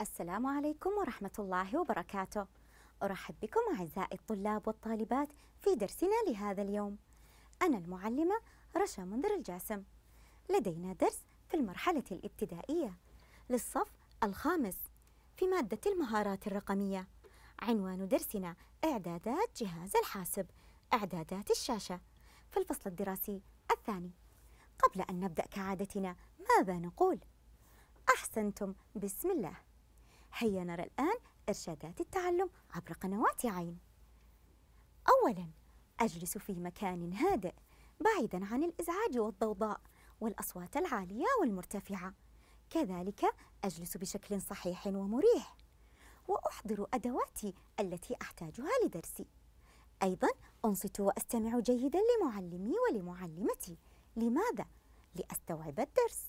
السلام عليكم ورحمة الله وبركاته أرحب بكم أعزائي الطلاب والطالبات في درسنا لهذا اليوم أنا المعلمة رشا منذر الجاسم لدينا درس في المرحلة الابتدائية للصف الخامس في مادة المهارات الرقمية عنوان درسنا إعدادات جهاز الحاسب إعدادات الشاشة في الفصل الدراسي الثاني قبل أن نبدأ كعادتنا ماذا نقول؟ أحسنتم بسم الله هيا نرى الآن إرشادات التعلم عبر قنوات عين أولا أجلس في مكان هادئ بعيدا عن الإزعاج والضوضاء والأصوات العالية والمرتفعة كذلك أجلس بشكل صحيح ومريح وأحضر أدواتي التي أحتاجها لدرسي أيضا أنصت وأستمع جيدا لمعلمي ولمعلمتي لماذا؟ لأستوعب الدرس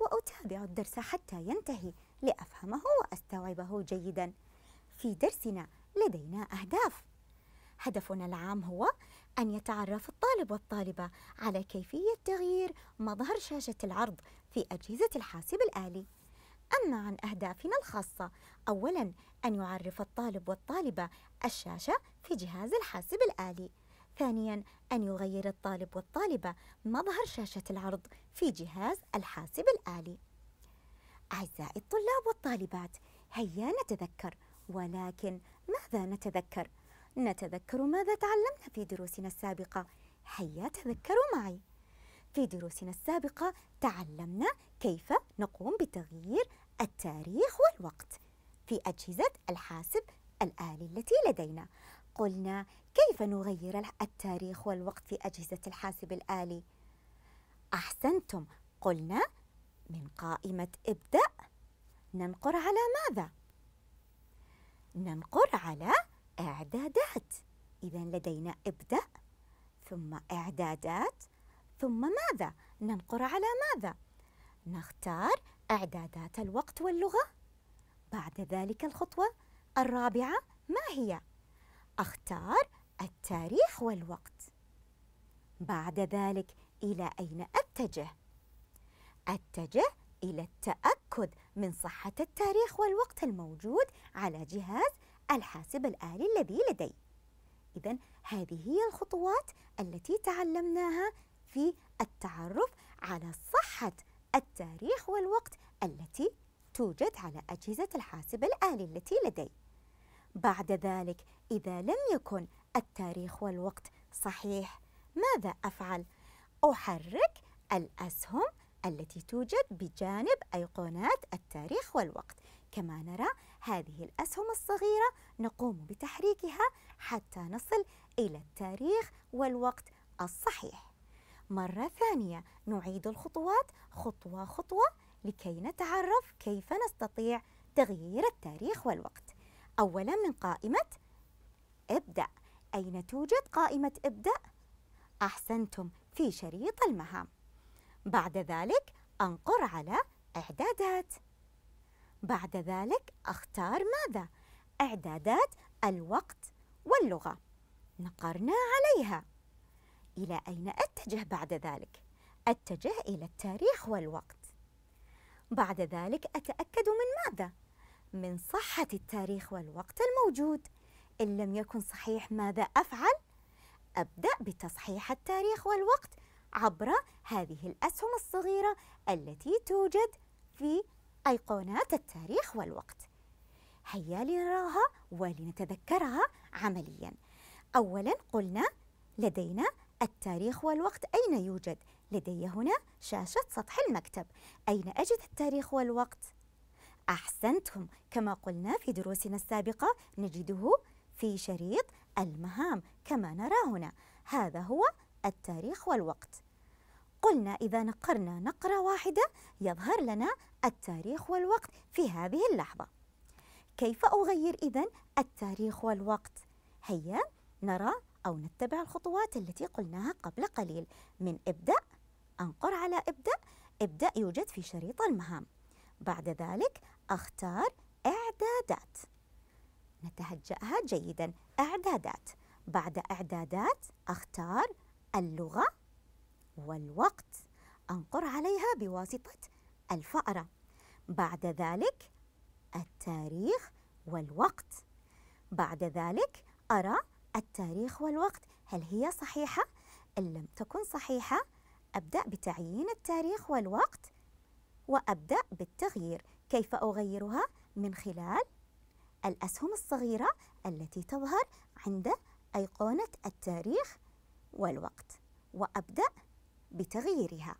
وأتابع الدرس حتى ينتهي لأفهمه وأستوعبه جيدا في درسنا لدينا أهداف هدفنا العام هو أن يتعرف الطالب والطالبة على كيفية تغيير مظهر شاشة العرض في أجهزة الحاسب الآلي أما عن أهدافنا الخاصة أولا أن يعرف الطالب والطالبة الشاشة في جهاز الحاسب الآلي ثانيا أن يغير الطالب والطالبة مظهر شاشة العرض في جهاز الحاسب الآلي أعزائي الطلاب والطالبات هيا نتذكر ولكن ماذا نتذكر؟ نتذكر ماذا تعلمنا في دروسنا السابقة هيا تذكروا معي في دروسنا السابقة تعلمنا كيف نقوم بتغيير التاريخ والوقت في أجهزة الحاسب الآلي التي لدينا قلنا كيف نغير التاريخ والوقت في أجهزة الحاسب الآلي أحسنتم قلنا من قائمة ابدأ ننقر على ماذا؟ ننقر على إعدادات إذا لدينا ابدأ ثم إعدادات ثم ماذا؟ ننقر على ماذا؟ نختار إعدادات الوقت واللغة بعد ذلك الخطوة الرابعة ما هي؟ أختار التاريخ والوقت بعد ذلك إلى أين أتجه؟ أتجه إلى التأكد من صحة التاريخ والوقت الموجود على جهاز الحاسب الآلي الذي لدي إذا هذه هي الخطوات التي تعلمناها في التعرف على صحة التاريخ والوقت التي توجد على أجهزة الحاسب الآلي التي لدي بعد ذلك إذا لم يكن التاريخ والوقت صحيح ماذا أفعل؟ أحرك الأسهم التي توجد بجانب أيقونات التاريخ والوقت كما نرى هذه الأسهم الصغيرة نقوم بتحريكها حتى نصل إلى التاريخ والوقت الصحيح مرة ثانية نعيد الخطوات خطوة خطوة لكي نتعرف كيف نستطيع تغيير التاريخ والوقت أولا من قائمة ابدأ أين توجد قائمة ابدأ؟ أحسنتم في شريط المهام بعد ذلك أنقر على إعدادات بعد ذلك أختار ماذا؟ إعدادات الوقت واللغة نقرنا عليها إلى أين أتجه بعد ذلك؟ أتجه إلى التاريخ والوقت بعد ذلك أتأكد من ماذا؟ من صحة التاريخ والوقت الموجود إن لم يكن صحيح ماذا أفعل؟ أبدأ بتصحيح التاريخ والوقت عبر هذه الأسهم الصغيرة التي توجد في أيقونات التاريخ والوقت هيا لنراها ولنتذكرها عمليا أولا قلنا لدينا التاريخ والوقت أين يوجد؟ لدي هنا شاشة سطح المكتب أين أجد التاريخ والوقت؟ أحسنتم كما قلنا في دروسنا السابقة نجده في شريط المهام كما نرى هنا هذا هو التاريخ والوقت قلنا إذا نقرنا نقرة واحدة يظهر لنا التاريخ والوقت في هذه اللحظة كيف أغير إذا التاريخ والوقت؟ هيا نرى أو نتبع الخطوات التي قلناها قبل قليل من ابدأ أنقر على ابدأ ابدأ يوجد في شريط المهام بعد ذلك أختار إعدادات نتهجأها جيدا إعدادات بعد إعدادات أختار اللغة والوقت أنقر عليها بواسطة الفأرة بعد ذلك التاريخ والوقت بعد ذلك أرى التاريخ والوقت هل هي صحيحة؟ إن لم تكن صحيحة أبدأ بتعيين التاريخ والوقت وأبدأ بالتغيير كيف أغيرها من خلال الأسهم الصغيرة التي تظهر عند أيقونة التاريخ والوقت وأبدأ بتغييرها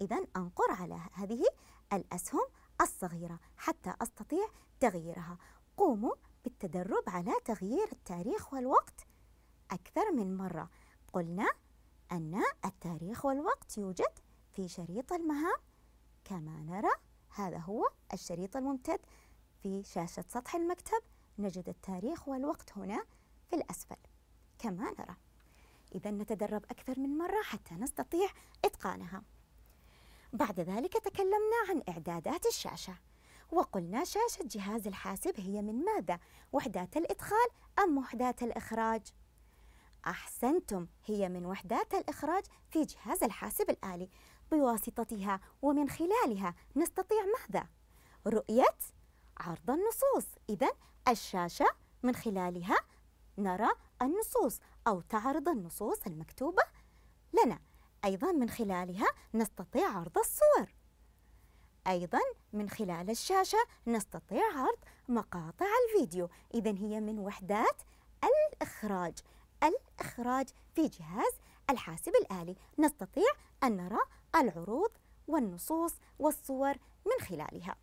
إذا أنقر على هذه الأسهم الصغيرة حتى أستطيع تغييرها قوموا بالتدرب على تغيير التاريخ والوقت أكثر من مرة قلنا أن التاريخ والوقت يوجد في شريط المهام كما نرى هذا هو الشريط الممتد في شاشة سطح المكتب نجد التاريخ والوقت هنا في الأسفل كما نرى إذا نتدرب أكثر من مرة حتى نستطيع إتقانها. بعد ذلك تكلمنا عن إعدادات الشاشة، وقلنا شاشة جهاز الحاسب هي من ماذا؟ وحدات الإدخال أم وحدات الإخراج؟ أحسنتم هي من وحدات الإخراج في جهاز الحاسب الآلي بواسطتها ومن خلالها نستطيع ماذا؟ رؤية عرض النصوص إذا الشاشة من خلالها نرى النصوص أو تعرض النصوص المكتوبة لنا أيضا من خلالها نستطيع عرض الصور أيضا من خلال الشاشة نستطيع عرض مقاطع الفيديو إذا هي من وحدات الإخراج الإخراج في جهاز الحاسب الآلي نستطيع أن نرى العروض والنصوص والصور من خلالها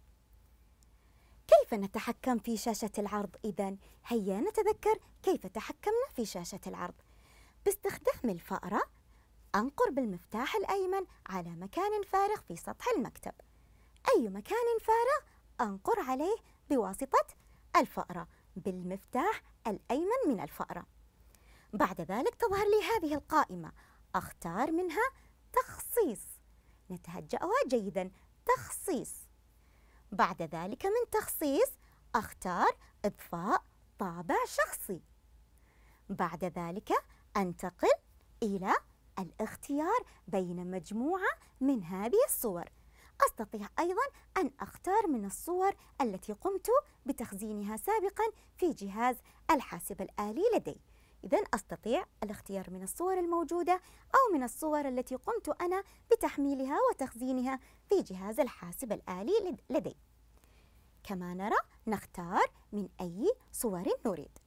كيف نتحكم في شاشة العرض إذا؟ هيا نتذكر كيف تحكمنا في شاشة العرض باستخدام الفأرة أنقر بالمفتاح الأيمن على مكان فارغ في سطح المكتب أي مكان فارغ أنقر عليه بواسطة الفأرة بالمفتاح الأيمن من الفأرة بعد ذلك تظهر لي هذه القائمة أختار منها تخصيص نتهجأها جيدا تخصيص بعد ذلك من تخصيص أختار إضفاء طابع شخصي بعد ذلك أنتقل إلى الاختيار بين مجموعة من هذه الصور أستطيع أيضا أن أختار من الصور التي قمت بتخزينها سابقا في جهاز الحاسب الآلي لدي إذا أستطيع الاختيار من الصور الموجودة أو من الصور التي قمت أنا بتحميلها وتخزينها في جهاز الحاسب الآلي لدي كما نرى نختار من أي صور نريد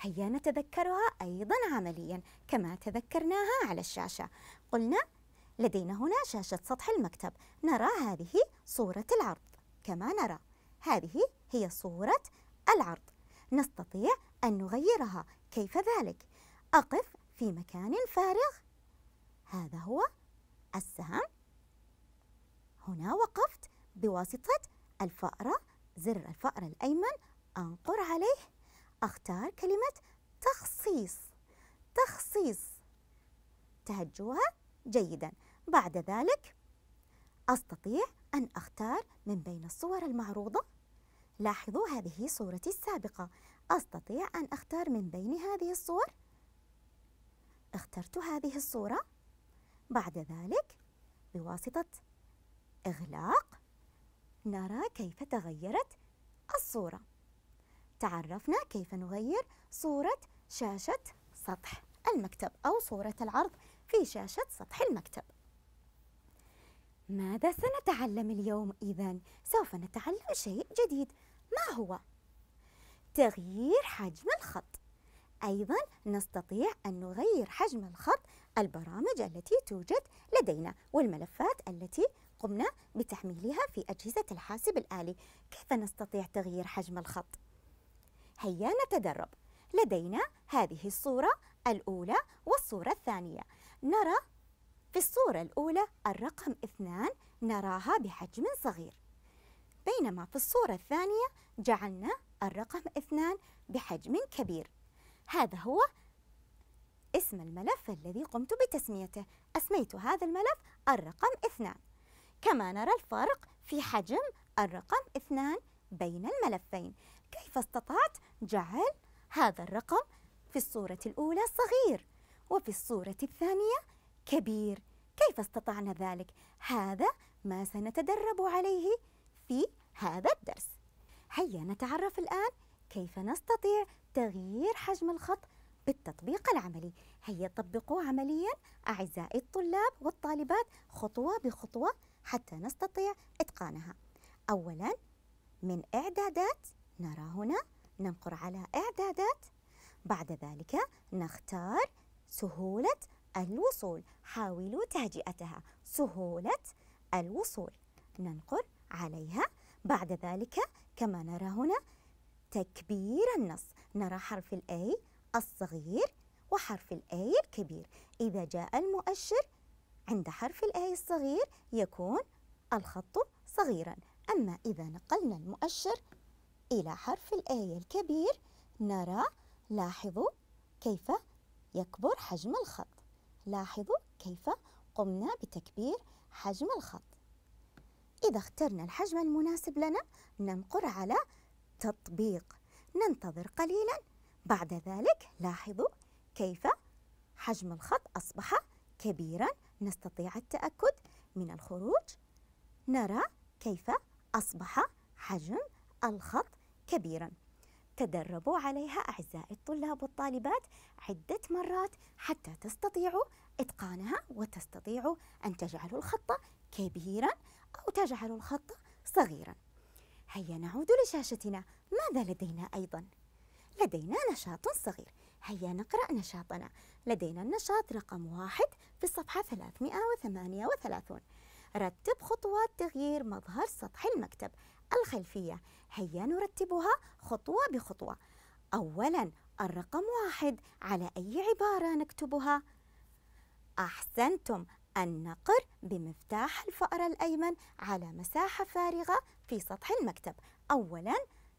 هيا نتذكرها أيضا عمليا كما تذكرناها على الشاشة قلنا لدينا هنا شاشة سطح المكتب نرى هذه صورة العرض كما نرى هذه هي صورة العرض نستطيع أن نغيرها كيف ذلك؟ أقف في مكان فارغ هذا هو السهم هنا وقفت بواسطة الفأرة زر الفأر الأيمن أنقر عليه أختار كلمة تخصيص تخصيص تهجوها جيدا بعد ذلك أستطيع أن أختار من بين الصور المعروضة لاحظوا هذه صورتي السابقة أستطيع أن أختار من بين هذه الصور اخترت هذه الصورة بعد ذلك بواسطة إغلاق نرى كيف تغيرت الصورة تعرفنا كيف نغير صورة شاشة سطح المكتب أو صورة العرض في شاشة سطح المكتب ماذا سنتعلم اليوم إذا؟ سوف نتعلم شيء جديد ما هو؟ تغيير حجم الخط أيضا نستطيع أن نغير حجم الخط البرامج التي توجد لدينا والملفات التي قمنا بتحميلها في أجهزة الحاسب الآلي كيف نستطيع تغيير حجم الخط؟ هيا نتدرب لدينا هذه الصورة الأولى والصورة الثانية نرى في الصورة الأولى الرقم اثنان نراها بحجم صغير بينما في الصورة الثانية جعلنا الرقم اثنان بحجم كبير هذا هو اسم الملف الذي قمت بتسميته أسميت هذا الملف الرقم اثنان كما نرى الفارق في حجم الرقم اثنان بين الملفين كيف استطعت جعل هذا الرقم في الصورة الأولى صغير وفي الصورة الثانية كبير كيف استطعنا ذلك؟ هذا ما سنتدرب عليه في هذا الدرس هيا نتعرف الآن كيف نستطيع تغيير حجم الخط بالتطبيق العملي هيا طبقوا عمليا أعزائي الطلاب والطالبات خطوة بخطوة حتى نستطيع إتقانها أولا من إعدادات نرى هنا ننقر على إعدادات بعد ذلك نختار سهولة الوصول حاولوا تهجئتها سهولة الوصول ننقر عليها بعد ذلك كما نرى هنا تكبير النص نرى حرف الأي الصغير وحرف الأي الكبير إذا جاء المؤشر عند حرف الآي الصغير يكون الخط صغيرا أما إذا نقلنا المؤشر إلى حرف الآي الكبير نرى لاحظوا كيف يكبر حجم الخط لاحظوا كيف قمنا بتكبير حجم الخط إذا اخترنا الحجم المناسب لنا ننقر على تطبيق ننتظر قليلا بعد ذلك لاحظوا كيف حجم الخط أصبح كبيرا نستطيع التأكد من الخروج نرى كيف أصبح حجم الخط كبيرا تدربوا عليها أعزائي الطلاب والطالبات عدة مرات حتى تستطيعوا إتقانها وتستطيعوا أن تجعلوا الخط كبيرا أو تجعلوا الخط صغيرا هيا نعود لشاشتنا ماذا لدينا أيضا؟ لدينا نشاط صغير هيا نقرأ نشاطنا لدينا النشاط رقم واحد في الصفحة 338 رتب خطوات تغيير مظهر سطح المكتب الخلفية هيا نرتبها خطوة بخطوة أولا الرقم واحد على أي عبارة نكتبها؟ أحسنتم النقر بمفتاح الفأر الأيمن على مساحة فارغة في سطح المكتب أولا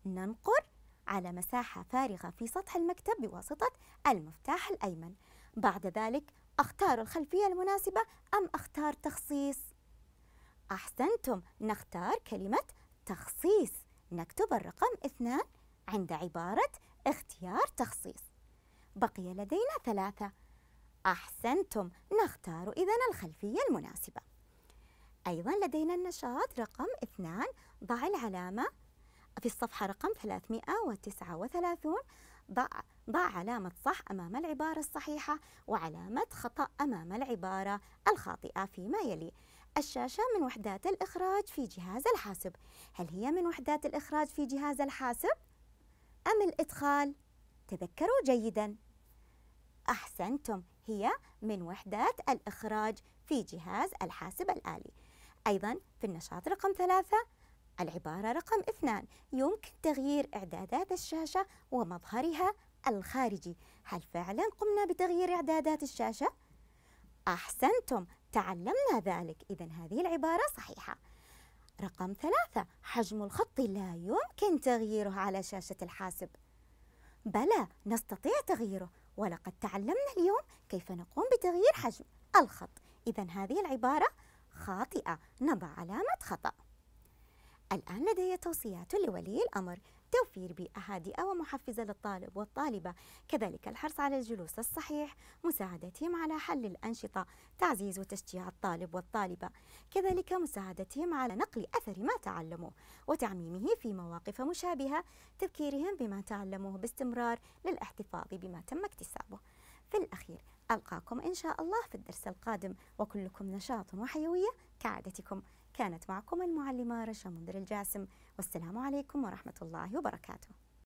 ننقر على مساحة فارغة في سطح المكتب بواسطة المفتاح الأيمن بعد ذلك أختار الخلفية المناسبة أم أختار تخصيص؟ أحسنتم نختار كلمة تخصيص نكتب الرقم اثنان عند عبارة اختيار تخصيص بقي لدينا ثلاثة أحسنتم نختار إذا الخلفية المناسبة أيضا لدينا النشاط رقم اثنان ضع العلامة في الصفحة رقم 339 ضع ضع علامة صح أمام العبارة الصحيحة وعلامة خطأ أمام العبارة الخاطئة فيما يلي الشاشة من وحدات الإخراج في جهاز الحاسب هل هي من وحدات الإخراج في جهاز الحاسب؟ أم الإدخال؟ تذكروا جيدا أحسنتم هي من وحدات الإخراج في جهاز الحاسب الآلي أيضا في النشاط رقم ثلاثة العبارة رقم اثنان يمكن تغيير إعدادات الشاشة ومظهرها الخارجي هل فعلا قمنا بتغيير إعدادات الشاشة؟ أحسنتم تعلمنا ذلك إذا هذه العبارة صحيحة رقم ثلاثة حجم الخط لا يمكن تغييره على شاشة الحاسب بلى نستطيع تغييره ولقد تعلمنا اليوم كيف نقوم بتغيير حجم الخط إذا هذه العبارة خاطئة نضع علامة خطأ الآن لدي توصيات لولي الأمر توفير بيئة هادئة ومحفزة للطالب والطالبة كذلك الحرص على الجلوس الصحيح مساعدتهم على حل الأنشطة تعزيز وتشجيع الطالب والطالبة كذلك مساعدتهم على نقل أثر ما تعلموه وتعميمه في مواقف مشابهة تذكيرهم بما تعلموه باستمرار للاحتفاظ بما تم اكتسابه في الأخير ألقاكم إن شاء الله في الدرس القادم وكلكم نشاط وحيوية كعادتكم كانت معكم المعلمة رشا منذر الجاسم والسلام عليكم ورحمة الله وبركاته